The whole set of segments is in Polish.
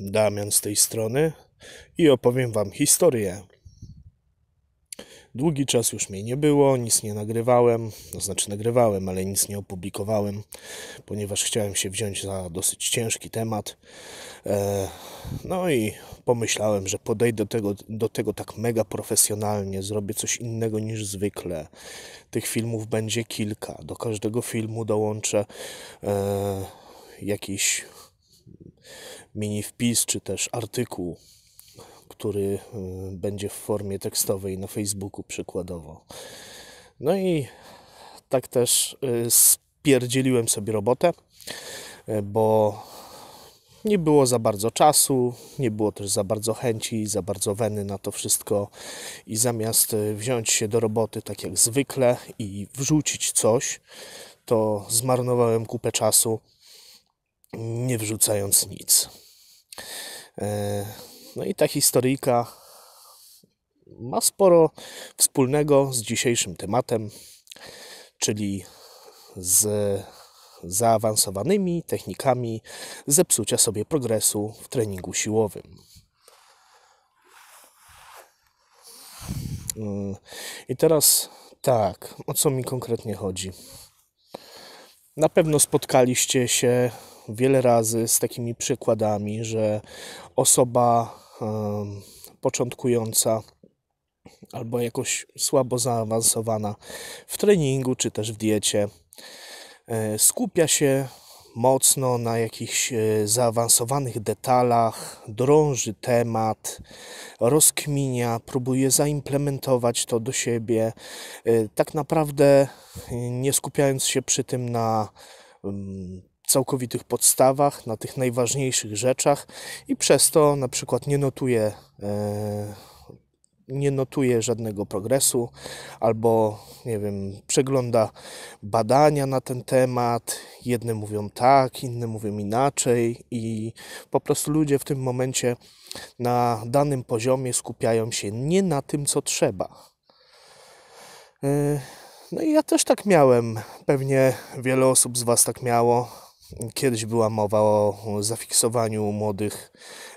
Damian z tej strony i opowiem Wam historię. Długi czas już mnie nie było, nic nie nagrywałem, to znaczy nagrywałem, ale nic nie opublikowałem, ponieważ chciałem się wziąć za dosyć ciężki temat. E, no i pomyślałem, że podejdę do tego, do tego tak mega profesjonalnie, zrobię coś innego niż zwykle. Tych filmów będzie kilka, do każdego filmu dołączę e, jakiś mini wpis czy też artykuł, który y, będzie w formie tekstowej na Facebooku przykładowo. No i tak też y, spierdzieliłem sobie robotę, y, bo nie było za bardzo czasu, nie było też za bardzo chęci, za bardzo weny na to wszystko i zamiast wziąć się do roboty tak jak zwykle i wrzucić coś, to zmarnowałem kupę czasu nie wrzucając nic. E, no i ta historyjka ma sporo wspólnego z dzisiejszym tematem, czyli z zaawansowanymi technikami zepsucia sobie progresu w treningu siłowym. Mm, I teraz tak, o co mi konkretnie chodzi? Na pewno spotkaliście się wiele razy z takimi przykładami, że osoba początkująca albo jakoś słabo zaawansowana w treningu czy też w diecie e, skupia się mocno na jakichś e, zaawansowanych detalach, drąży temat, rozkminia, próbuje zaimplementować to do siebie, e, tak naprawdę nie skupiając się przy tym na całkowitych podstawach, na tych najważniejszych rzeczach i przez to na przykład nie notuje, nie notuje żadnego progresu albo, nie wiem, przegląda badania na ten temat. Jedne mówią tak, inne mówią inaczej i po prostu ludzie w tym momencie na danym poziomie skupiają się nie na tym, co trzeba. E, no i ja też tak miałem. Pewnie wiele osób z Was tak miało. Kiedyś była mowa o zafiksowaniu młodych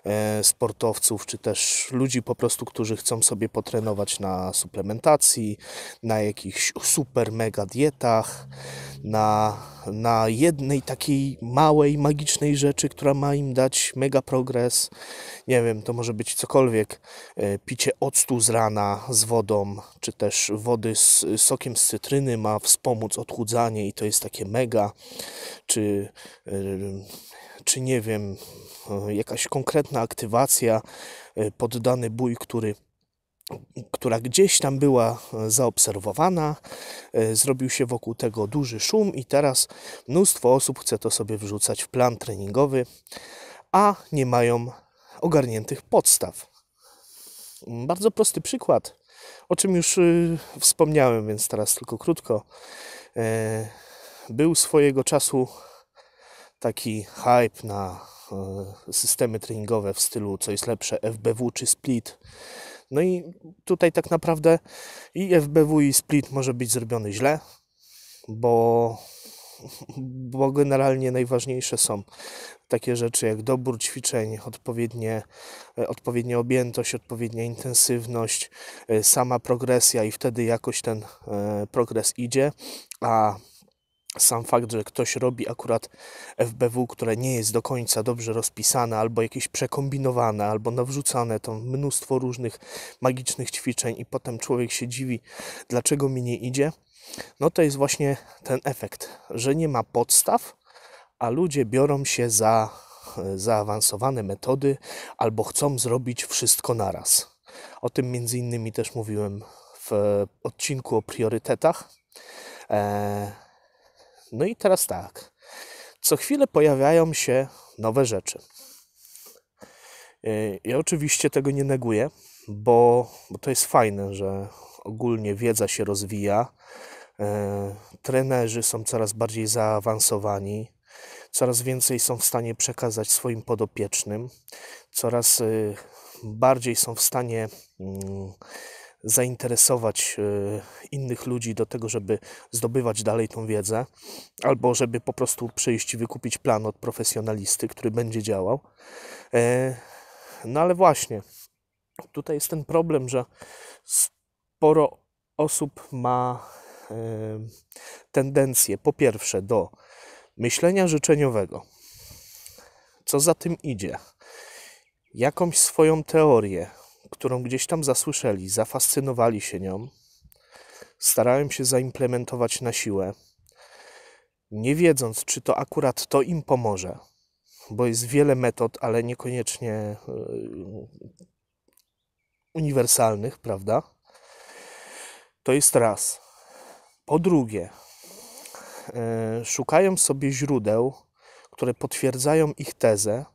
e, sportowców, czy też ludzi po prostu, którzy chcą sobie potrenować na suplementacji, na jakichś super mega dietach, na, na jednej takiej małej, magicznej rzeczy, która ma im dać mega progres. Nie wiem, to może być cokolwiek. E, picie octu z rana z wodą, czy też wody z sokiem z cytryny ma wspomóc odchudzanie i to jest takie mega. Czy Y, czy nie wiem, y, jakaś konkretna aktywacja, y, poddany bój, który która gdzieś tam była zaobserwowana, zrobił się wokół tego duży szum i teraz mnóstwo osób chce to sobie wrzucać w plan treningowy, a nie mają ogarniętych podstaw. Bardzo prosty przykład, o czym już wspomniałem, więc teraz tylko krótko. Był swojego czasu taki hype na e, systemy treningowe w stylu co jest lepsze FBW czy Split. No i tutaj tak naprawdę i FBW i Split może być zrobiony źle, bo, bo generalnie najważniejsze są takie rzeczy jak dobór ćwiczeń, odpowiednie, e, odpowiednia objętość, odpowiednia intensywność, e, sama progresja i wtedy jakoś ten progres idzie, a sam fakt, że ktoś robi akurat FBW, które nie jest do końca dobrze rozpisane, albo jakieś przekombinowane, albo nawrzucane, to mnóstwo różnych magicznych ćwiczeń, i potem człowiek się dziwi, dlaczego mi nie idzie. No to jest właśnie ten efekt, że nie ma podstaw, a ludzie biorą się za zaawansowane metody albo chcą zrobić wszystko naraz. O tym między innymi też mówiłem w odcinku o priorytetach. Eee, no i teraz tak. Co chwilę pojawiają się nowe rzeczy. E, ja oczywiście tego nie neguję, bo, bo to jest fajne, że ogólnie wiedza się rozwija. E, trenerzy są coraz bardziej zaawansowani, coraz więcej są w stanie przekazać swoim podopiecznym, coraz y, bardziej są w stanie mm, zainteresować e, innych ludzi do tego, żeby zdobywać dalej tą wiedzę, albo żeby po prostu przyjść i wykupić plan od profesjonalisty, który będzie działał. E, no ale właśnie, tutaj jest ten problem, że sporo osób ma e, tendencję, po pierwsze, do myślenia życzeniowego. Co za tym idzie? Jakąś swoją teorię, którą gdzieś tam zasłyszeli, zafascynowali się nią, starałem się zaimplementować na siłę, nie wiedząc, czy to akurat to im pomoże, bo jest wiele metod, ale niekoniecznie e, uniwersalnych, prawda? To jest raz. Po drugie, e, szukają sobie źródeł, które potwierdzają ich tezę,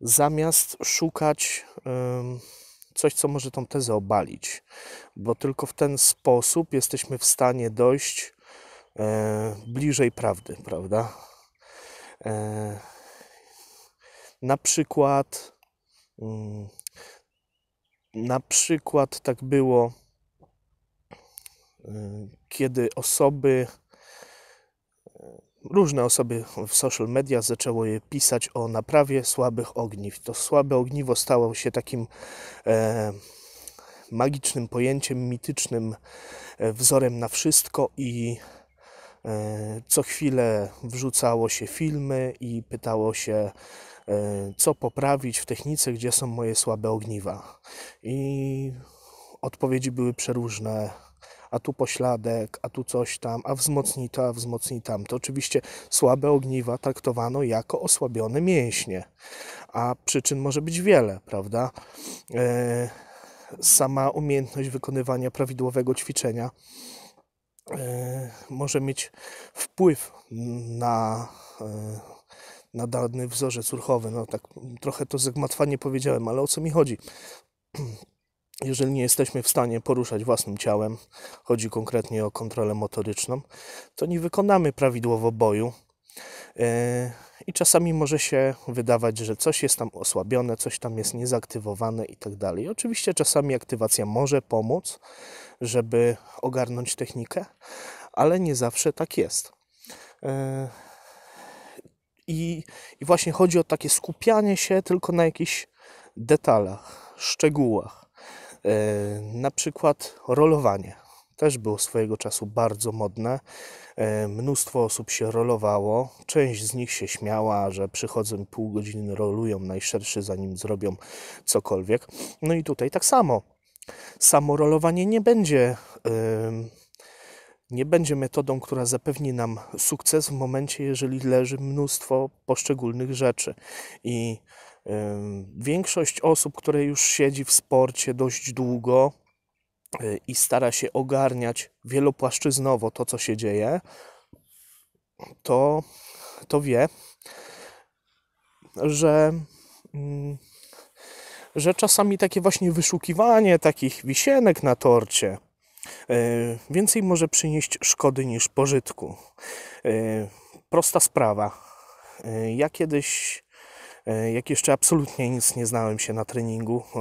zamiast szukać coś, co może tą tezę obalić, bo tylko w ten sposób jesteśmy w stanie dojść e, bliżej prawdy, prawda? E, na przykład, mm, na przykład tak było, e, kiedy osoby różne osoby w social media zaczęły pisać o naprawie słabych ogniw. To słabe ogniwo stało się takim e, magicznym pojęciem, mitycznym e, wzorem na wszystko i e, co chwilę wrzucało się filmy i pytało się e, co poprawić w technice, gdzie są moje słabe ogniwa. I odpowiedzi były przeróżne a tu pośladek, a tu coś tam, a wzmocni to, a tam to. Oczywiście słabe ogniwa traktowano jako osłabione mięśnie, a przyczyn może być wiele, prawda? E, sama umiejętność wykonywania prawidłowego ćwiczenia e, może mieć wpływ na e, na dany wzorzec ruchowy. No tak trochę to zagmatwanie powiedziałem, ale o co mi chodzi? jeżeli nie jesteśmy w stanie poruszać własnym ciałem, chodzi konkretnie o kontrolę motoryczną, to nie wykonamy prawidłowo boju. Yy, I czasami może się wydawać, że coś jest tam osłabione, coś tam jest niezaktywowane i tak dalej. Oczywiście czasami aktywacja może pomóc, żeby ogarnąć technikę, ale nie zawsze tak jest. Yy, I, i właśnie chodzi o takie skupianie się tylko na jakichś detalach, szczegółach E, na przykład rolowanie też było swojego czasu bardzo modne. E, mnóstwo osób się rolowało. Część z nich się śmiała, że przychodzą pół godziny rolują najszerszy, zanim zrobią cokolwiek. No i tutaj tak samo. Samo rolowanie nie będzie. nie będzie metodą, która zapewni nam sukces w momencie, jeżeli leży mnóstwo poszczególnych rzeczy. I Większość osób, które już siedzi w sporcie dość długo e, i stara się ogarniać wielopłaszczyznowo to, co się dzieje, to, to wie, że, mm, że czasami takie właśnie wyszukiwanie takich wisienek na torcie e, więcej może przynieść szkody niż pożytku. E, prosta sprawa. Ja kiedyś E, jak jeszcze absolutnie nic nie znałem się na treningu e,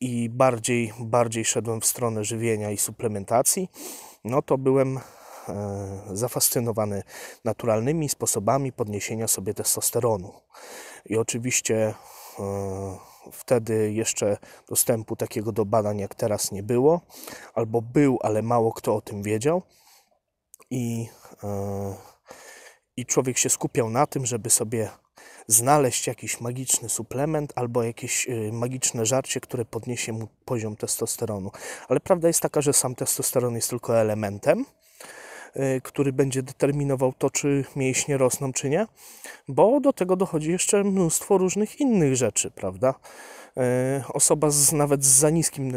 i bardziej, bardziej szedłem w stronę żywienia i suplementacji, no to byłem e, zafascynowany naturalnymi sposobami podniesienia sobie testosteronu. I oczywiście wtedy jeszcze dostępu takiego do badań jak teraz nie było, albo był, ale mało kto o tym wiedział. I i człowiek się skupiał na tym, żeby sobie znaleźć jakiś magiczny suplement albo jakieś y, magiczne żarcie, które podniesie mu poziom testosteronu. Ale prawda jest taka, że sam testosteron jest tylko elementem, y, który będzie determinował to, czy mięśnie rosną, czy nie, bo do tego dochodzi jeszcze mnóstwo różnych innych rzeczy, prawda? Y, osoba z, nawet z za niskim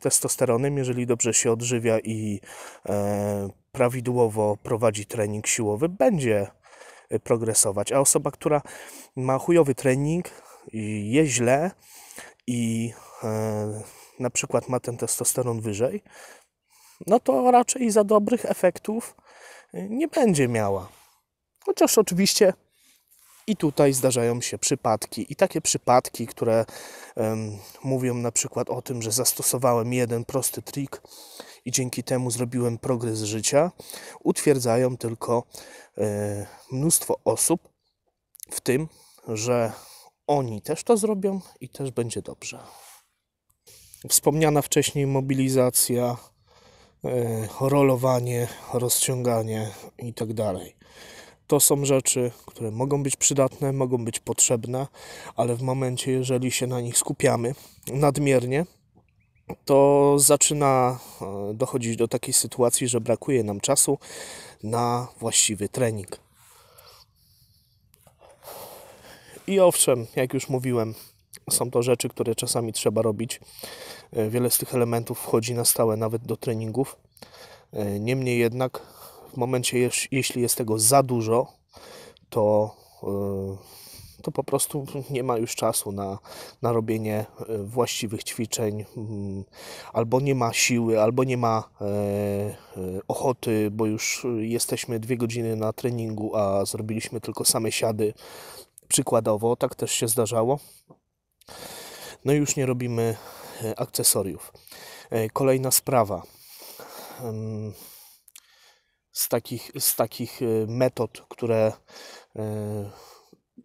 testosteronem, jeżeli dobrze się odżywia i e, prawidłowo prowadzi trening siłowy, będzie y, progresować. A osoba, która ma chujowy trening, je źle i e, na przykład ma ten testosteron wyżej, no to raczej za dobrych efektów y, nie będzie miała. Chociaż oczywiście i tutaj zdarzają się przypadki. I takie przypadki, które um, mówią na przykład o tym, że zastosowałem jeden prosty trik i dzięki temu zrobiłem progres życia, utwierdzają tylko y, mnóstwo osób w tym, że oni też to zrobią i też będzie dobrze. Wspomniana wcześniej mobilizacja, y, rolowanie, rozciąganie itd. Tak to są rzeczy, które mogą być przydatne, mogą być potrzebne, ale w momencie, jeżeli się na nich skupiamy nadmiernie, to zaczyna e, dochodzić do takiej sytuacji, że brakuje nam czasu na właściwy trening. I owszem, jak już mówiłem, są to rzeczy, które czasami trzeba robić. E, wiele z tych elementów wchodzi na stałe nawet do treningów. E, niemniej jednak w momencie, jeśli jest tego za dużo, to, y, to po prostu nie ma już czasu na, na robienie y, właściwych ćwiczeń, mm, albo nie ma siły, albo nie ma e, e, ochoty, bo już jesteśmy dwie godziny na treningu, a zrobiliśmy tylko same siady. Przykładowo, tak też się zdarzało. No i już nie robimy e, akcesoriów. Kolejna sprawa z takich, z takich y, metod, które y,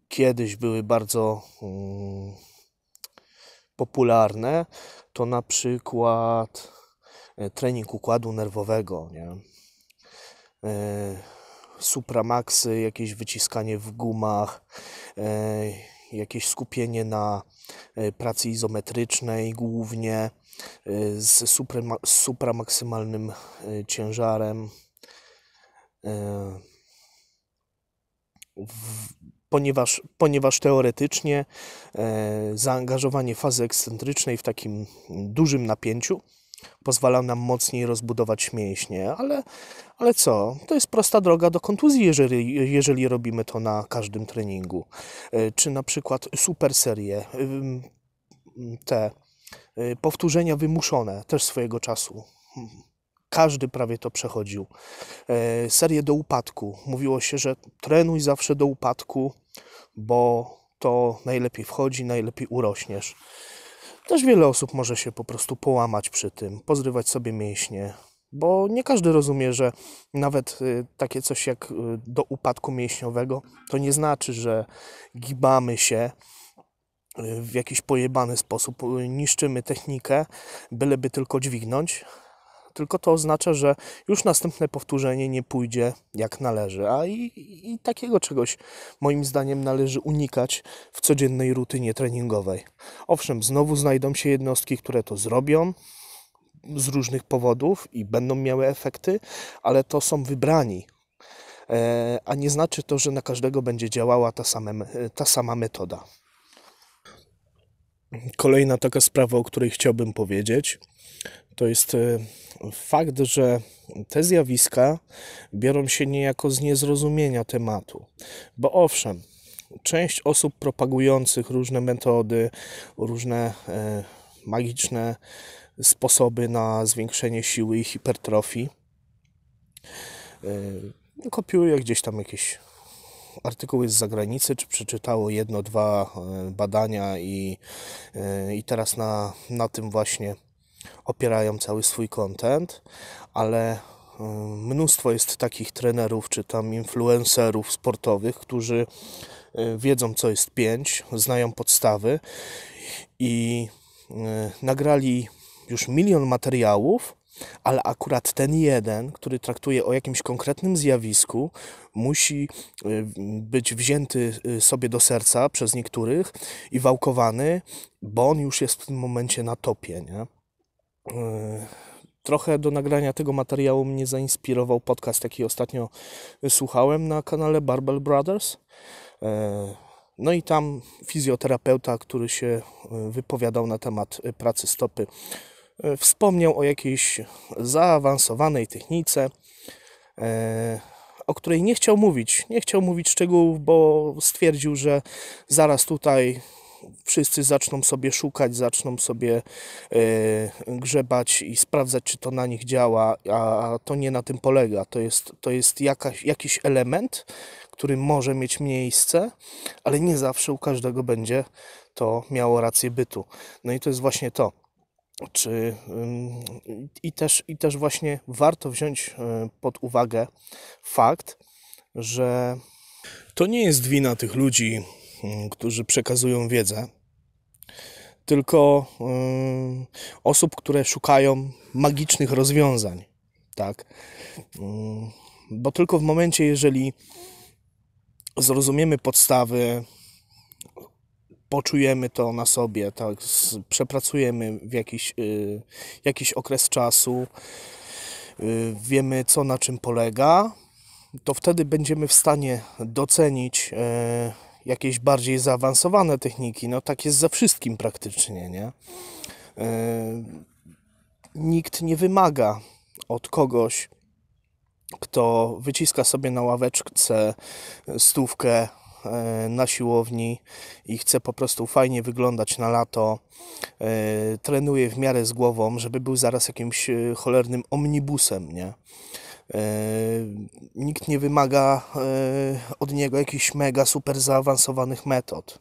kiedyś były bardzo mm, popularne, to na przykład e, trening układu nerwowego, nie? E, supramaxy, jakieś wyciskanie w gumach, e, jakieś skupienie na pracy izometrycznej głównie z supramaksymalnym ciężarem E, ponieważ, ponieważ teoretycznie e, zaangażowanie fazy ekscentrycznej w takim dużym napięciu pozwala nam mocniej rozbudować mięśnie, ale, ale co? To jest prosta droga do kontuzji, jeżeli, jeżeli robimy to na każdym treningu. E, czy na przykład super serie, te y, powtórzenia wymuszone też swojego czasu hmm każdy prawie to przechodził. E, serię do upadku. Mówiło się, że trenuj zawsze do upadku, bo to najlepiej wchodzi, najlepiej urośniesz. Też wiele osób może się po prostu połamać przy tym, pozrywać sobie mięśnie, bo nie każdy rozumie, że nawet y, takie coś jak y, do upadku mięśniowego to nie znaczy, że gibamy się y, w jakiś pojebany sposób, niszczymy technikę, byleby tylko dźwignąć, tylko to oznacza, że już następne powtórzenie nie pójdzie jak należy. A i, i takiego czegoś moim zdaniem należy unikać w codziennej rutynie treningowej. Owszem, znowu znajdą się jednostki, które to zrobią, z różnych powodów i będą miały efekty, ale to są wybrani. E, a nie znaczy to, że na każdego będzie działała ta e, ta sama metoda. Kolejna taka sprawa, o której chciałbym powiedzieć, to jest e, fakt, że te zjawiska biorą się niejako z niezrozumienia tematu. Bo owszem, część osób propagujących różne metody, różne e, magiczne sposoby na zwiększenie siły i hipertrofii e, kopiuje gdzieś tam jakieś artykuły z zagranicy, czy przeczytało jedno, dwa e, badania i, e, i teraz na, na tym właśnie opierają cały swój content, ale e, mnóstwo jest takich trenerów, czy tam influencerów sportowych, którzy wiedzą co jest 5, znają podstawy i nagrali już milion materiałów, ale akurat ten jeden, który traktuje o jakimś konkretnym zjawisku, musi y, być wzięty y, sobie do serca przez niektórych i wałkowany, bo on już jest w tym momencie na topie. Nie? Y, trochę do nagrania tego materiału mnie zainspirował podcast, jaki ostatnio słuchałem na kanale Barbell Brothers. E, no i tam fizjoterapeuta, który się wypowiadał na temat pracy stopy, E, wspomniał o jakiejś zaawansowanej technice, e, o której nie chciał mówić. Nie chciał mówić szczegółów, bo stwierdził, że zaraz tutaj wszyscy zaczną sobie szukać, zaczną sobie e, grzebać i sprawdzać, czy to na nich działa, a to nie na tym polega. To jest, to jest jakaś, jakiś element, który może mieć miejsce, ale nie zawsze u każdego będzie to miało rację bytu. No i to jest właśnie to czy, i, też, I też właśnie warto wziąć e, pod uwagę fakt, że to nie jest wina tych ludzi, mm, którzy przekazują wiedzę, tylko osób, które szukają magicznych rozwiązań. Tak? Bo tylko w momencie, jeżeli zrozumiemy podstawy, poczujemy to na sobie, tak, przepracujemy w jakiś, y, jakiś okres czasu, y, wiemy co na czym polega, to wtedy będziemy w stanie docenić e, jakieś bardziej zaawansowane techniki. No tak jest za wszystkim praktycznie, nie? E, nikt nie wymaga od kogoś, kto wyciska sobie na ławeczce stówkę E, na siłowni i chcę po prostu fajnie wyglądać na lato, e, trenuję w miarę z głową, żeby był zaraz jakimś e, cholernym omnibusem, nie? Nikt nie wymaga od niego jakichś mega super zaawansowanych metod.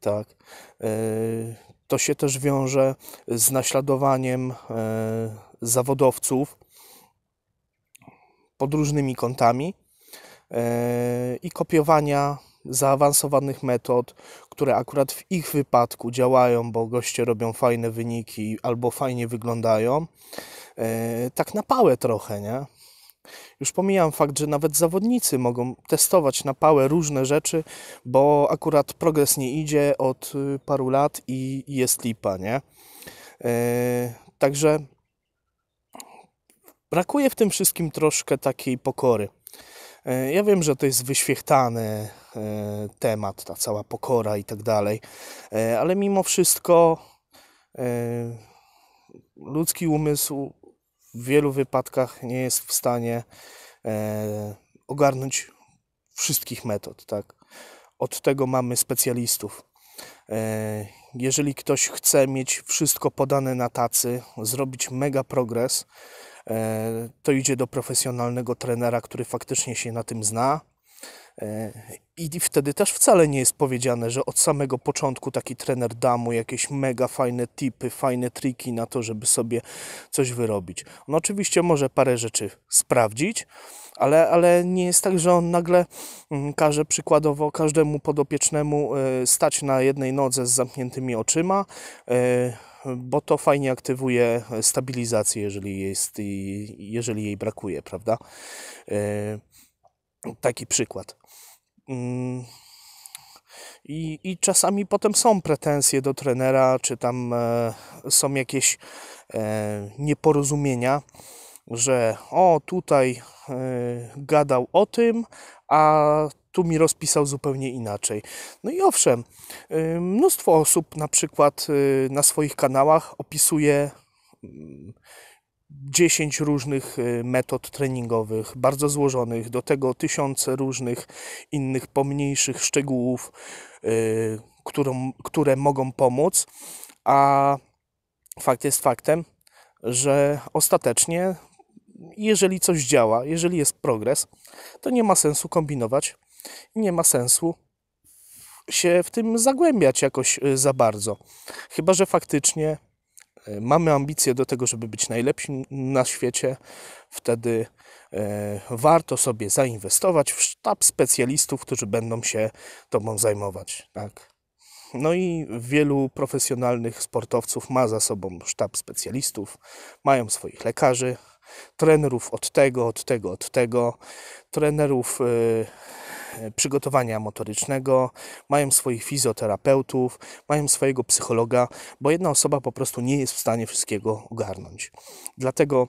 Tak. To się też wiąże z naśladowaniem zawodowców pod różnymi kątami i kopiowania zaawansowanych metod, które akurat w ich wypadku działają, bo goście robią fajne wyniki albo fajnie wyglądają, e, tak na pałę trochę, nie? Już pomijam fakt, że nawet zawodnicy mogą testować na pałę różne rzeczy, bo akurat progres nie idzie od y, paru lat i jest lipa, nie? E, także brakuje w tym wszystkim troszkę takiej pokory. E, ja wiem, że to jest wyświechtany e, temat, ta cała pokora i tak dalej, e, ale mimo wszystko ludzki umysł w wielu wypadkach nie jest w stanie ogarnąć wszystkich metod, tak? Od tego mamy specjalistów. Jeżeli ktoś chce mieć wszystko podane na tacy, zrobić mega progres, E, to idzie do profesjonalnego trenera, który faktycznie się na tym zna. E, I wtedy też wcale nie jest powiedziane, że od samego początku taki trener da mu jakieś mega fajne tipy, fajne triki na to, żeby sobie coś wyrobić. On oczywiście może parę rzeczy sprawdzić, ale, ale nie jest tak, że on nagle mm, każe przykładowo każdemu podopiecznemu e, stać na jednej nodze z zamkniętymi oczyma bo to fajnie aktywuje stabilizację, jeżeli, jest, jeżeli jej brakuje, prawda? E, taki przykład. Mm. I, I czasami potem są pretensje do trenera, czy tam e, są jakieś e, nieporozumienia, że o tutaj gadał o tym, a tu mi rozpisał zupełnie inaczej. No i owszem, y, mnóstwo osób na przykład y, na swoich kanałach opisuje 10 mm, różnych y, metod treningowych, bardzo złożonych, do tego tysiące różnych innych pomniejszych szczegółów, którą, które mogą pomóc, a fakt jest faktem, że ostatecznie, jeżeli coś działa, jeżeli jest progres, to nie ma sensu kombinować, nie ma sensu się w tym zagłębiać jakoś y, za bardzo. Chyba, że faktycznie y, mamy ambicje do tego, żeby być najlepszym na świecie, wtedy y, warto sobie zainwestować w sztab specjalistów, którzy będą się tobą zajmować. Tak. No i wielu profesjonalnych sportowców ma za sobą sztab specjalistów, mają swoich lekarzy, trenerów od tego, od tego, od tego, trenerów E, przygotowania motorycznego, mają swoich fizjoterapeutów, mają swojego psychologa, bo jedna osoba po prostu nie jest w stanie wszystkiego ogarnąć. Dlatego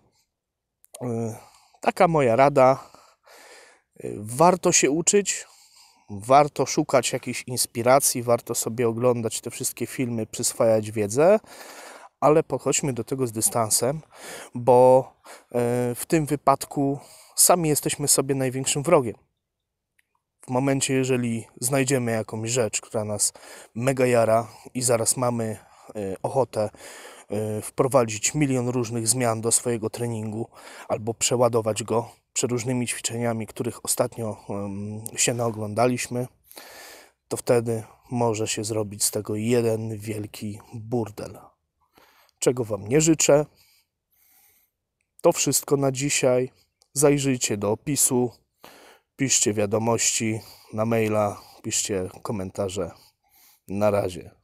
e, taka moja rada. E, warto się uczyć, warto szukać jakichś inspiracji, warto sobie oglądać te wszystkie filmy, przyswajać wiedzę, ale podchodźmy do tego z dystansem, bo w tym wypadku sami jesteśmy sobie największym wrogiem w momencie, jeżeli znajdziemy jakąś rzecz, która nas mega jara i zaraz mamy e, ochotę e, wprowadzić milion różnych zmian do swojego treningu albo przeładować go przeróżnymi ćwiczeniami, których ostatnio się naoglądaliśmy, to wtedy może się zrobić z tego jeden wielki burdel. Czego Wam nie życzę. To wszystko na dzisiaj. Zajrzyjcie do opisu Piszcie wiadomości na maila, piszcie komentarze. Na razie.